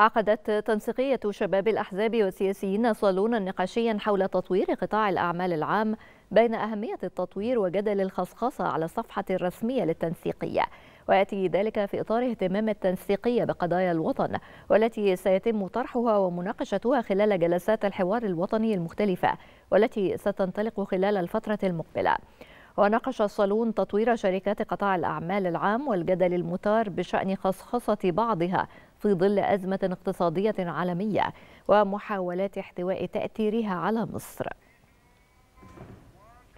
عقدت تنسيقية شباب الأحزاب والسياسيين صالونا نقاشيا حول تطوير قطاع الأعمال العام بين أهمية التطوير وجدل الخصخصة على الصفحة الرسمية للتنسيقية ويأتي ذلك في إطار اهتمام التنسيقية بقضايا الوطن والتي سيتم طرحها ومناقشتها خلال جلسات الحوار الوطني المختلفة والتي ستنطلق خلال الفترة المقبلة وناقش الصالون تطوير شركات قطاع الأعمال العام والجدل المثار بشأن خصخصة بعضها في ظل أزمة اقتصادية عالمية ومحاولات احتواء تأثيرها على مصر